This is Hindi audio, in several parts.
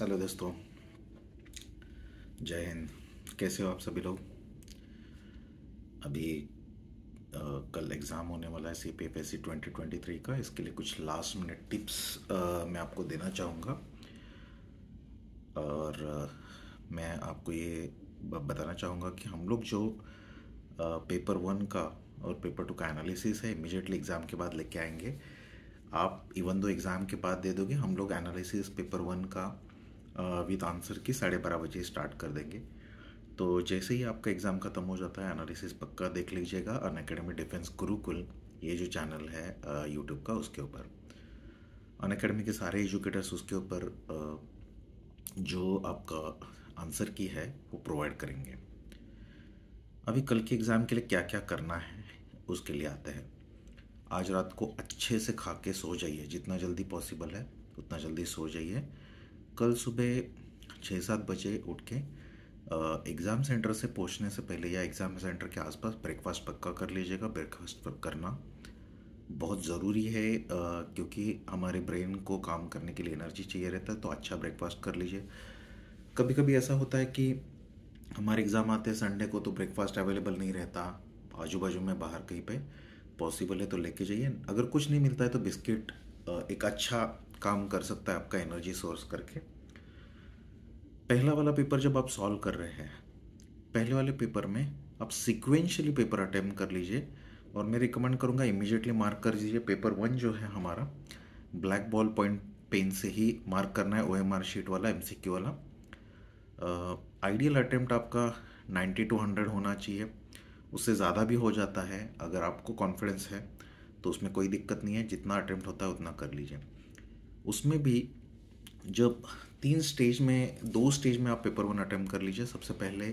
हेलो दोस्तों जय हिंद कैसे हो आप सभी लोग अभी आ, कल एग्ज़ाम होने वाला है C P F S C twenty twenty three का इसके लिए कुछ लास्ट मिनट टिप्स आ, मैं आपको देना चाहूँगा और आ, मैं आपको ये बताना चाहूँगा कि हम लोग जो आ, पेपर वन का और पेपर टू का एनालिसिस है इमिजिएटली एग्ज़ाम के बाद लेके आएंगे आप इवन दो एग्ज़ाम के बाद दे दोगे हम लोग एनालिसिस पेपर वन का विद आंसर की साढ़े बारह बजे स्टार्ट कर देंगे तो जैसे ही आपका एग्ज़ाम ख़त्म हो जाता है एनालिसिस पक्का देख लीजिएगा अन अकेडमी डिफेंस गुरुकुल ये जो चैनल है यूट्यूब का उसके ऊपर अन अकेडमी के सारे एजुकेटर्स उसके ऊपर जो आपका आंसर की है वो प्रोवाइड करेंगे अभी कल के एग्ज़ाम के लिए क्या क्या करना है उसके लिए आते हैं आज रात को अच्छे से खा के सो जाइए जितना जल्दी पॉसिबल है उतना जल्दी सो जाइए कल सुबह छः सात बजे उठ के एग्ज़ाम सेंटर से पहुँचने से पहले या एग्ज़ाम सेंटर के आसपास ब्रेकफास्ट पक्का कर लीजिएगा ब्रेकफास्ट करना बहुत ज़रूरी है क्योंकि हमारे ब्रेन को काम करने के लिए एनर्जी चाहिए रहता है तो अच्छा ब्रेकफास्ट कर लीजिए कभी कभी ऐसा होता है कि हमारे एग्ज़ाम आते हैं संडे को तो ब्रेकफास्ट अवेलेबल नहीं रहता आजू बाजू में बाहर कहीं पे पॉसिबल है तो लेके जाइए अगर कुछ नहीं मिलता है तो बिस्किट एक अच्छा काम कर सकता है आपका एनर्जी सोर्स करके पहला वाला पेपर जब आप सॉल्व कर रहे हैं पहले वाले पेपर में आप सिक्वेंशली पेपर अटैम्प्ट कर लीजिए और मैं रिकमेंड करूँगा इमिजिएटली मार्क कर दीजिए पेपर वन जो है हमारा ब्लैक बॉल पॉइंट पेन से ही मार्क करना है ओ एम आर शीट वाला एम सी क्यू वाला आइडियल अटैम्प्ट आपका नाइन्टी टू हंड्रेड होना चाहिए उससे ज़्यादा भी हो जाता है अगर आपको कॉन्फिडेंस है तो उसमें कोई दिक्कत नहीं है जितना अटैम्प्ट होता है उतना कर लीजिए उसमें भी जब तीन स्टेज में दो स्टेज में आप पेपर वन अटैम्प्ट कर लीजिए सबसे पहले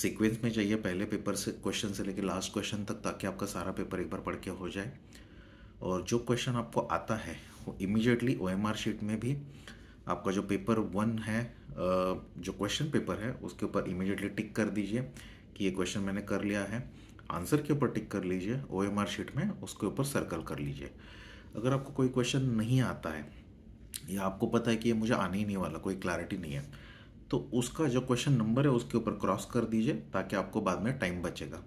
सीक्वेंस में जाइए पहले पेपर से क्वेश्चन से लेकर लास्ट क्वेश्चन तक ताकि आपका सारा पेपर एक बार पढ़ के हो जाए और जो क्वेश्चन आपको आता है वो immediately O M R sheet में भी आपका जो पेपर वन है जो क्वेश्चन पेपर है उसके ऊपर इमीजिएटली टिक कर दीजिए कि ये क्वेश्चन मैंने कर लिया है आंसर के ऊपर टिक कर लीजिए ओ एम आर शीट में उसके ऊपर सर्कल कर लीजिए अगर आपको कोई क्वेश्चन नहीं आता है ये आपको पता है कि ये मुझे आने ही नहीं वाला कोई क्लैरिटी नहीं है तो उसका जो क्वेश्चन नंबर है उसके ऊपर क्रॉस कर दीजिए ताकि आपको बाद में टाइम बचेगा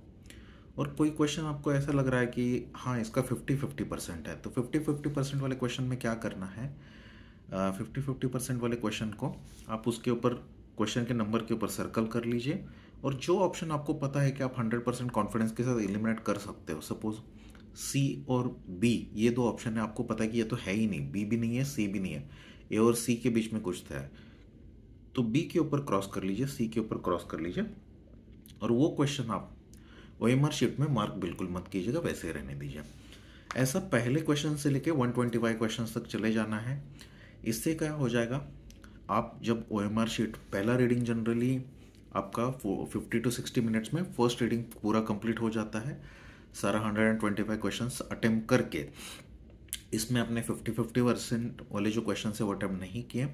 और कोई क्वेश्चन आपको ऐसा लग रहा है कि हाँ इसका फिफ्टी फिफ्टी परसेंट है तो फिफ्टी फिफ्टी परसेंट वाले क्वेश्चन में क्या करना है फिफ्टी फिफ्टी परसेंट वाले क्वेश्चन को आप उसके ऊपर क्वेश्चन के नंबर के ऊपर सर्कल कर लीजिए और जो ऑप्शन आपको पता है कि आप हंड्रेड परसेंट कॉन्फिडेंस के साथ एलिमिनेट कर सकते हो सपोज़ सी और बी ये दो ऑप्शन है आपको पता है कि ये तो है ही नहीं बी भी नहीं है सी भी नहीं है ए और सी के बीच में कुछ था तो बी के ऊपर क्रॉस कर लीजिए सी के ऊपर क्रॉस कर लीजिए और वो क्वेश्चन आप ओ एम आर शिफ्ट में मार्क बिल्कुल मत कीजिएगा वैसे रहने दीजिए ऐसा पहले क्वेश्चन से लेके 125 क्वेश्चन तक चले जाना है इससे क्या हो जाएगा आप जब ओ एम आर शीट पहला रीडिंग जनरली आपका फिफ्टी टू सिक्सटी मिनट्स में फर्स्ट रीडिंग पूरा कंप्लीट हो जाता है सारा hundred and twenty five question attempt करके इसमें आपने फिफ्टी फिफ्टी परसेंट वाले जो क्वेश्चन है वो अटैम्प्ट नहीं किए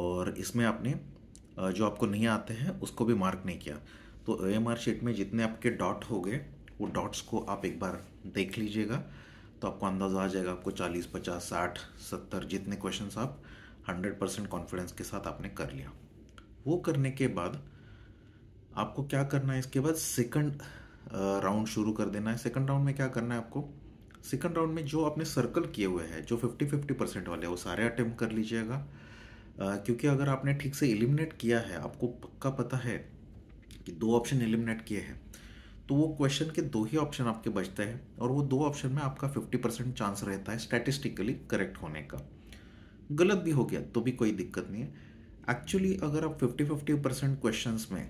और इसमें आपने जो आपको नहीं आते हैं उसको भी मार्क नहीं किया तो ए शीट में जितने आपके डॉट हो गए वो डॉट्स को आप एक बार देख लीजिएगा तो आपको अंदाज़ा आ जाएगा आपको 40, 50, 60, 70 जितने क्वेश्चन आप 100 परसेंट कॉन्फिडेंस के साथ आपने कर लिया वो करने के बाद आपको क्या करना है इसके बाद सेकंड राउंड शुरू कर देना है सेकंड राउंड में क्या करना है आपको सेकंड राउंड में जो आपने सर्कल किए हुए हैं जो 50 50 परसेंट वाले वो सारे अटेम्प्ट कर लीजिएगा क्योंकि अगर आपने ठीक से एलिमिनेट किया है आपको पक्का पता है कि दो ऑप्शन एलिमिनेट किए हैं तो वो क्वेश्चन के दो ही ऑप्शन आपके बचते हैं और वो दो ऑप्शन में आपका फिफ्टी परसेंट चांस रहता है स्टैटिस्टिकली करेक्ट होने का गलत भी हो गया तो भी कोई दिक्कत नहीं है एक्चुअली अगर आप फिफ्टी फिफ्टी परसेंट क्वेश्चन में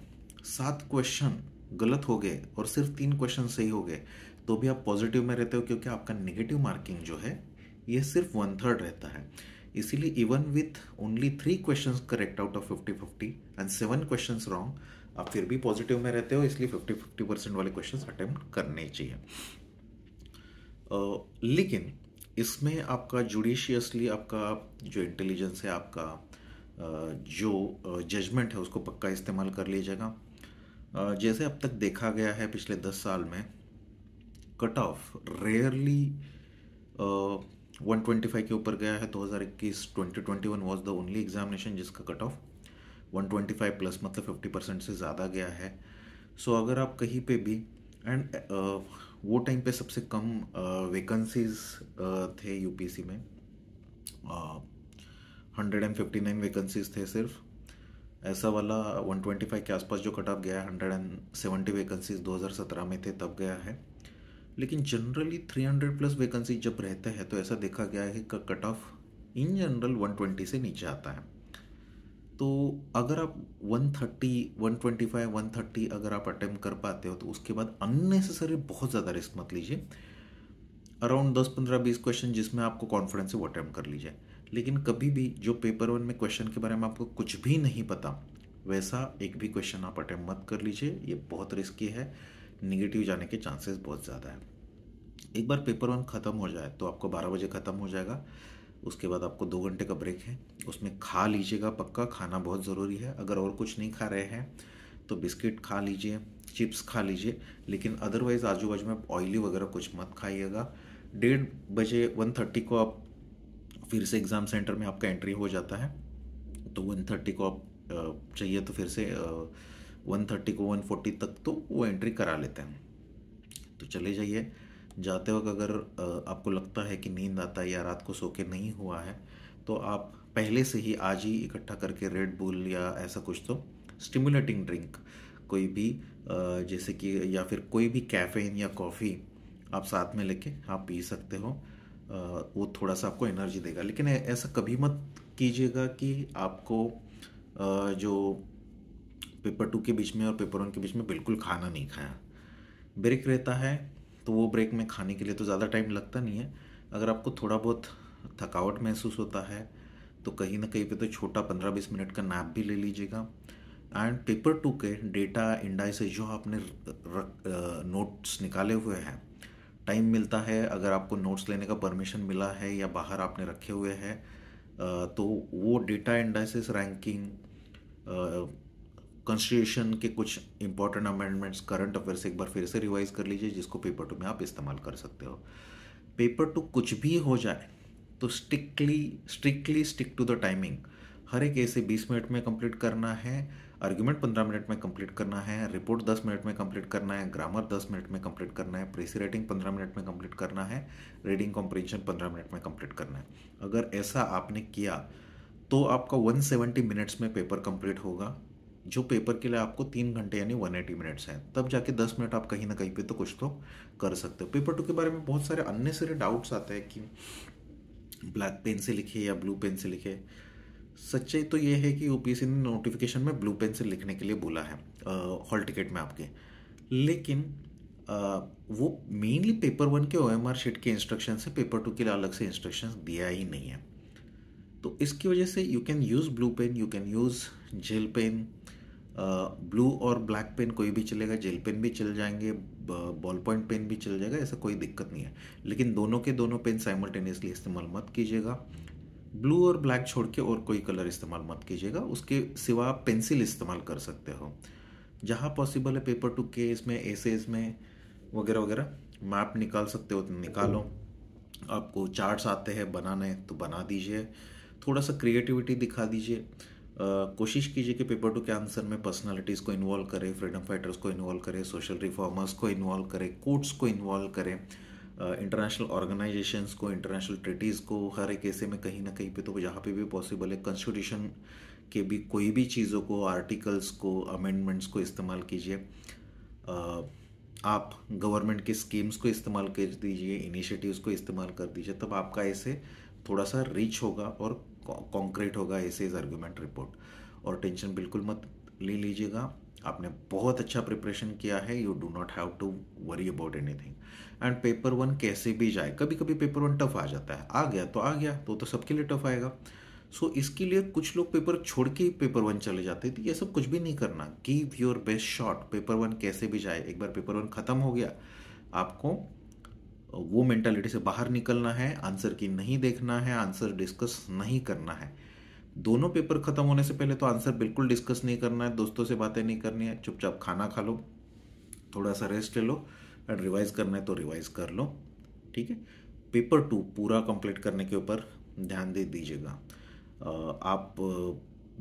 सात क्वेश्चन गलत हो गए और सिर्फ तीन क्वेश्चन सही हो गए तो भी आप पॉजिटिव में रहते हो क्योंकि आपका नेगेटिव मार्किंग जो है ये सिर्फ वन थर्ड रहता है इसीलिए even with only three question correct out of fifty fifty and seven question wrong आप फिर भी पॉजिटिव में रहते हो इसलिए फिफ्टी फिफ्टी परसेंट वाले क्वेश्चन अटेम्प्ट करने चाहिए लेकिन इसमें आपका जुडिशियसली आपका जो इंटेलिजेंस है आपका जो जजमेंट है उसको पक्का इस्तेमाल कर लिया जाएगा जैसे अब तक देखा गया है पिछले दस साल में cut off rarely one twenty five के ऊपर गया है दो हज़ार इक्कीस twenty twenty one was the only examination जिसका cut off one twenty five plus मतलब फिफ्टी परसेंट से ज़्यादा गया है सो so, अगर आप कहीं पे भी एंड uh, वो टाइम पे सबसे कम वैकेंसीज uh, uh, थे यूपीसी में hundred and fifty nine vacancies थे सिर्फ ऐसा वाला 125 के आसपास जो कट ऑफ गया है हंड्रेड एंड सेवेंटी वैकेंसीज दो में थे तब गया है लेकिन जनरली 300 प्लस वैकेंसी जब रहते हैं तो ऐसा देखा गया है कि कट ऑफ इन जनरल 120 से नीचे आता है तो अगर आप 130, 125, 130 अगर आप अटैम्प्ट कर पाते हो तो उसके बाद अननेसेसरी बहुत ज़्यादा रिस्क मत लीजिए अराउंड 10, 15, 20 क्वेश्चन जिसमें आपको कॉन्फिडेंस है वो अटैम्प्ट कर लीजिए लेकिन कभी भी जो पेपर वन में क्वेश्चन के बारे में आपको कुछ भी नहीं पता वैसा एक भी क्वेश्चन आप अटैम्प मत कर लीजिए ये बहुत रिस्की है निगेटिव जाने के चांसेस बहुत ज़्यादा है एक बार पेपर वन ख़त्म हो जाए तो आपको बारह बजे ख़त्म हो जाएगा उसके बाद आपको दो घंटे का ब्रेक है उसमें खा लीजिएगा पक्का खाना बहुत ज़रूरी है अगर और कुछ नहीं खा रहे हैं तो बिस्किट खा लीजिए चिप्स खा लीजिए लेकिन अदरवाइज़ आजू बाजू में ऑयली वगैरह कुछ मत खाइएगा डेढ़ बजे वन थर्टी को आप फिर से एग्ज़ाम सेंटर में आपका एंट्री हो जाता है तो वन थर्टी को आप चाहिए तो फिर से वन थर्टी को वन फोर्टी तक तो वो एंट्री करा लेते हैं तो चले जाइए जाते वक्त अगर आपको लगता है कि नींद आता है या रात को सो के नहीं हुआ है तो आप पहले से ही आज ही इकट्ठा करके रेड बुल या ऐसा कुछ तो स्टिमुलेटिंग ड्रिंक कोई भी जैसे कि या फिर कोई भी कैफ़ीन या कॉफ़ी आप साथ में लेके आप पी सकते हो वो थोड़ा सा आपको एनर्जी देगा लेकिन ऐसा कभी मत कीजिएगा कि आपको जो पेपर टू के बीच में और पेपर वन के बीच में बिल्कुल खाना नहीं खाया ब्रेक रहता है तो वो ब्रेक में खाने के लिए तो ज़्यादा टाइम लगता नहीं है अगर आपको थोड़ा बहुत थकावट महसूस होता है तो कहीं ना कहीं पे तो छोटा पंद्रह बीस मिनट का नैप भी ले लीजिएगा एंड पेपर टू के डेटा इंडाइसेज जो आपने नोट्स निकाले हुए हैं टाइम मिलता है अगर आपको नोट्स लेने का परमिशन मिला है या बाहर आपने रखे हुए हैं तो वो डेटा इंडाइसिस रैंकिंग कॉन्स्टिट्यूशन के कुछ इंपॉर्टेंट अमेंडमेंट्स करंट अफेयर्स एक बार फिर से रिवाइज कर लीजिए जिसको पेपर टू में आप इस्तेमाल कर सकते हो पेपर टू कुछ भी हो जाए तो strictly strictly stick to the timing हर एक ऐसे 20 मिनट में कंप्लीट करना है आर्ग्यूमेंट पंद्रह मिनट में कंप्लीट करना है रिपोर्ट दस मिनट में कंप्लीट करना है ग्रामर दस मिनट में कंप्लीट करना है प्रेसी राइटिंग पंद्रह मिनट में कंप्लीट करना है रीडिंग कॉम्प्रिहेंशन पंद्रह मिनट में कंप्लीट करना है अगर ऐसा आपने किया तो आपका 170 मिनट्स में पेपर कंप्लीट होगा जो पेपर के लिए आपको तीन घंटे यानी वन एटी मिनट्स हैं तब जाके दस मिनट आप कहीं ना कहीं पे तो कुछ तो कर सकते हो पेपर टू के बारे में बहुत सारे अन्य सारे डाउट्स आते हैं कि ब्लैक पेन से लिखे या ब्लू पेन से लिखे सच्चाई तो ये है कि यूपीएससी ने नोटिफिकेशन में ब्लू पेन से लिखने के लिए बोला है हॉल टिकट में आपके लेकिन आ, वो मेनली पेपर वन के ओ एम आर शीट के इंस्ट्रक्शन से पेपर टू के लिए अलग से इंस्ट्रक्शन दिया ही नहीं है तो इसकी वजह से you can use blue pen you can use gel pen blue और ब्लैक पेन कोई भी चलेगा जेल पेन भी चल जाएंगे बॉल पॉइंट पेन भी चल जाएगा ऐसा कोई दिक्कत नहीं है लेकिन दोनों के दोनों पेन साइमल्टेनियसली इस्तेमाल मत कीजिएगा ब्लू और ब्लैक छोड़ के और कोई कलर इस्तेमाल मत कीजिएगा उसके सिवा आप पेंसिल इस्तेमाल कर सकते हो जहाँ पॉसिबल है पेपर टू केस में एसेज में वगैरह वगैरह मैप निकाल सकते हो तो निकालो आपको चार्ट्स आते हैं बनाने तो बना दीजिए थोड़ा सा क्रिएटिविटी दिखा दीजिए कोशिश कीजिए कि पेपर टू के आंसर में पर्सनालिटीज़ को इन्वॉल्व करें फ्रीडम फाइटर्स को इन्वॉल्व करें सोशल रिफॉर्मर्स को इन्वॉल्व करें कोर्ट्स को इन्वॉल्व करें इंटरनेशनल ऑर्गेनाइजेशंस को इंटरनेशनल ट्रिटीज़ को हर एक ऐसे में कहीं ना कहीं पे तो जहाँ पे भी पॉसिबल है कॉन्स्टिट्यूशन के भी कोई भी चीज़ों को आर्टिकल्स को अमेंडमेंट्स को इस्तेमाल कीजिए आप गवर्नमेंट के स्कीम्स को इस्तेमाल कर दीजिए इनिशिएटिव्स को इस्तेमाल कर दीजिए तब आपका ऐसे थोड़ा सा रिच होगा और कॉन्क्रीट होगा ऐसे इज आर्ग्यूमेंट रिपोर्ट और टेंशन बिल्कुल मत ले लीजिएगा आपने बहुत अच्छा प्रिपरेशन किया है you do not have to worry about anything and paper one कैसे भी जाए कभी कभी पेपर वन टफ आ जाता है आ गया तो आ गया तो तो सबके लिए टफ आएगा सो so, इसके लिए कुछ लोग पेपर छोड़ के पेपर वन चले जाते थे तो ये सब कुछ भी नहीं करना give your best shot paper one कैसे भी जाए एक बार पेपर वन ख़त्म हो गया आपको वो मेंटालिटी से बाहर निकलना है आंसर की नहीं देखना है आंसर डिस्कस नहीं करना है दोनों पेपर खत्म होने से पहले तो आंसर बिल्कुल डिस्कस नहीं करना है दोस्तों से बातें नहीं करनी है चुपचाप खाना खा लो थोड़ा सा रेस्ट ले लो एंड रिवाइज करना है तो रिवाइज कर लो ठीक है पेपर टू पूरा कंप्लीट करने के ऊपर ध्यान दे दीजिएगा आप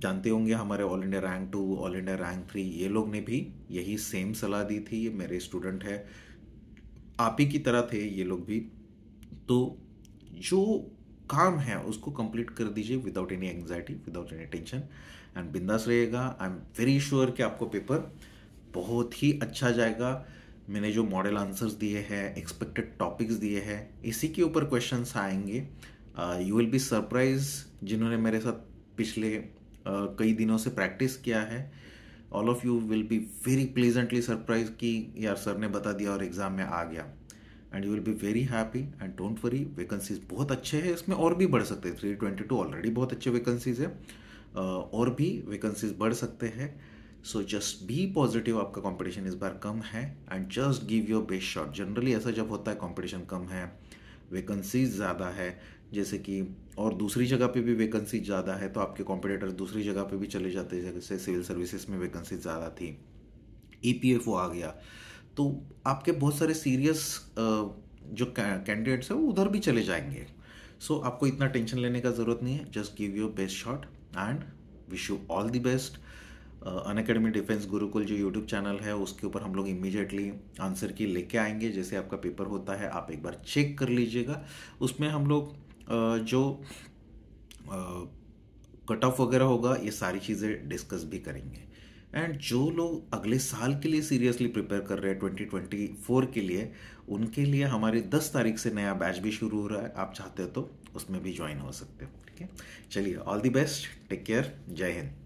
जानते होंगे हमारे all India rank two all India rank three ये लोग ने भी यही सेम सलाह दी थी ये मेरे स्टूडेंट है आप ही की तरह थे ये लोग भी तो जो काम है उसको कंप्लीट कर दीजिए without any anxiety without any tension and बिंदास रहेगा आई एम वेरी श्योर कि आपको पेपर बहुत ही अच्छा जाएगा मैंने जो मॉडल आंसर्स दिए हैं एक्सपेक्टेड टॉपिक्स दिए हैं इसी के ऊपर क्वेश्चंस आएंगे यू विल बी सरप्राइज जिन्होंने मेरे साथ पिछले uh, कई दिनों से प्रैक्टिस किया है all of you will be very pleasantly surprise कि यार सर ने बता दिया और एग्ज़ाम में आ गया and you will be very happy and don't worry vacancies बहुत अच्छे हैं इसमें और भी बढ़ सकते हैं थ्री ट्वेंटी टू ऑलरेडी बहुत अच्छे वैकेंसीज है और भी वैकेंसीज बढ़ सकते हैं सो जस्ट बी पॉजिटिव आपका कॉम्पिटिशन इस बार कम है and just give your best shot generally ऐसा जब होता है कॉम्पिटिशन कम है वैकेंसीज ज़्यादा है जैसे कि और दूसरी जगह पे भी वैकेंसी ज़्यादा है तो आपके कॉम्पिटेटर दूसरी जगह पे भी चले जाते हैं जैसे सिविल सर्विसेज में वैकेंसी ज़्यादा थी ई e आ गया तो आपके बहुत सारे सीरियस जो कैंडिडेट्स हैं वो उधर भी चले जाएंगे सो so, आपको इतना टेंशन लेने का ज़रूरत नहीं है just give your best shot and wish you all the best Unacademy Defence Gurukul जो यूट्यूब चैनल है उसके ऊपर हम लोग इमीडिएटली आंसर की लेके आएंगे जैसे आपका पेपर होता है आप एक बार चेक कर लीजिएगा उसमें हम लोग जो कट ऑफ वगैरह होगा ये सारी चीज़ें डिस्कस भी करेंगे एंड जो लोग अगले साल के लिए सीरियसली प्रिपेयर कर रहे हैं ट्वेंटी ट्वेंटी फोर के लिए उनके लिए हमारे दस तारीख से नया बैच भी शुरू हो रहा है आप चाहते हो तो उसमें भी ज्वाइन हो सकते हो ठीक है चलिए all the best take care जय हिंद